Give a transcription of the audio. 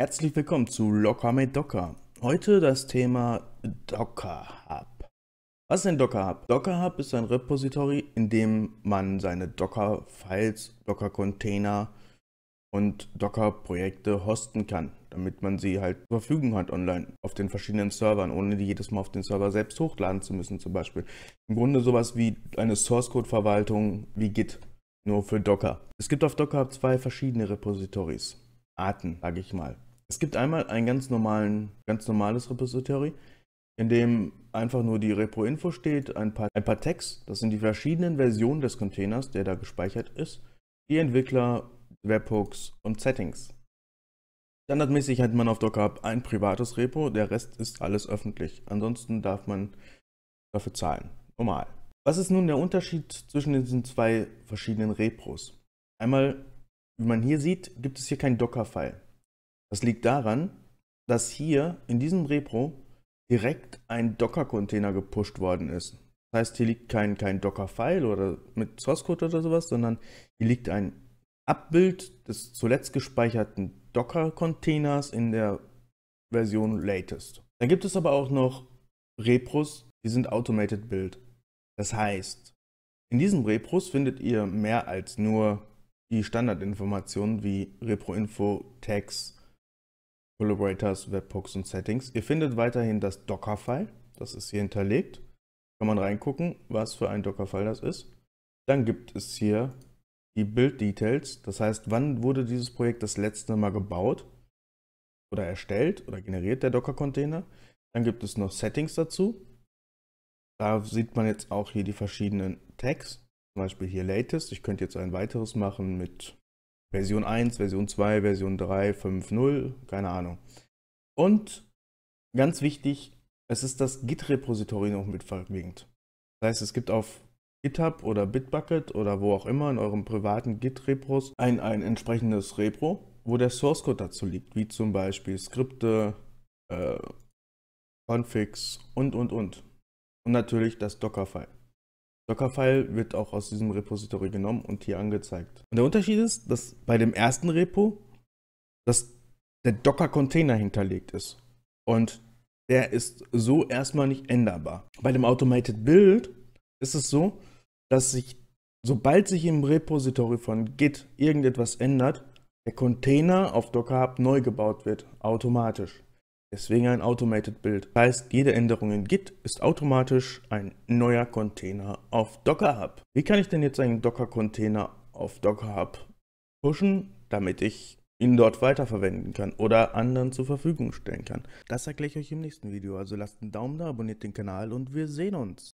Herzlich willkommen zu Locker mit Docker. Heute das Thema Docker Hub. Was ist ein Docker Hub? Docker Hub ist ein Repository, in dem man seine Docker-Files, Docker-Container und Docker-Projekte hosten kann, damit man sie halt zur Verfügung hat online auf den verschiedenen Servern, ohne die jedes Mal auf den Server selbst hochladen zu müssen zum Beispiel. Im Grunde sowas wie eine Source-Code-Verwaltung wie Git, nur für Docker. Es gibt auf Docker Hub zwei verschiedene Repositories. Arten, sage ich mal. Es gibt einmal ein ganz, normalen, ganz normales Repository, in dem einfach nur die Repo-Info steht, ein paar, ein paar Tags, das sind die verschiedenen Versionen des Containers, der da gespeichert ist, die Entwickler, Webhooks und Settings. Standardmäßig hat man auf Docker Hub ein privates Repo, der Rest ist alles öffentlich. Ansonsten darf man dafür zahlen. Normal. Was ist nun der Unterschied zwischen diesen zwei verschiedenen Repos? Einmal wie man hier sieht, gibt es hier keinen Docker-File. Das liegt daran, dass hier in diesem Repro direkt ein Docker-Container gepusht worden ist. Das heißt, hier liegt kein, kein Docker-File oder mit Source-Code oder sowas, sondern hier liegt ein Abbild des zuletzt gespeicherten Docker-Containers in der Version Latest. Dann gibt es aber auch noch Repros, die sind Automated Build. Das heißt, in diesen Repros findet ihr mehr als nur die Standardinformationen wie Reproinfo, Tags, Collaborators, Webhooks und Settings. Ihr findet weiterhin das Docker-File, das ist hier hinterlegt. Kann man reingucken, was für ein Docker-File das ist. Dann gibt es hier die Build-Details, das heißt, wann wurde dieses Projekt das letzte Mal gebaut oder erstellt oder generiert der Docker-Container. Dann gibt es noch Settings dazu. Da sieht man jetzt auch hier die verschiedenen Tags, zum Beispiel hier Latest. Ich könnte jetzt ein weiteres machen mit Version 1, Version 2, Version 3, 5.0, keine Ahnung. Und ganz wichtig, es ist das Git-Repository noch mit verlinkt. Das heißt, es gibt auf GitHub oder Bitbucket oder wo auch immer in eurem privaten Git-Repos ein, ein entsprechendes Repro, wo der Source-Code dazu liegt, wie zum Beispiel Skripte, äh, Configs und, und, und. Und natürlich das Docker-File. Dockerfile wird auch aus diesem Repository genommen und hier angezeigt. Und der Unterschied ist, dass bei dem ersten Repo dass der Docker-Container hinterlegt ist. Und der ist so erstmal nicht änderbar. Bei dem Automated Build ist es so, dass sich, sobald sich im Repository von Git irgendetwas ändert, der Container auf Docker Hub neu gebaut wird, automatisch. Deswegen ein Automated Build. Das heißt, jede Änderung in Git ist automatisch ein neuer Container auf Docker Hub. Wie kann ich denn jetzt einen Docker Container auf Docker Hub pushen, damit ich ihn dort weiterverwenden kann oder anderen zur Verfügung stellen kann? Das erkläre ich euch im nächsten Video. Also lasst einen Daumen da, abonniert den Kanal und wir sehen uns.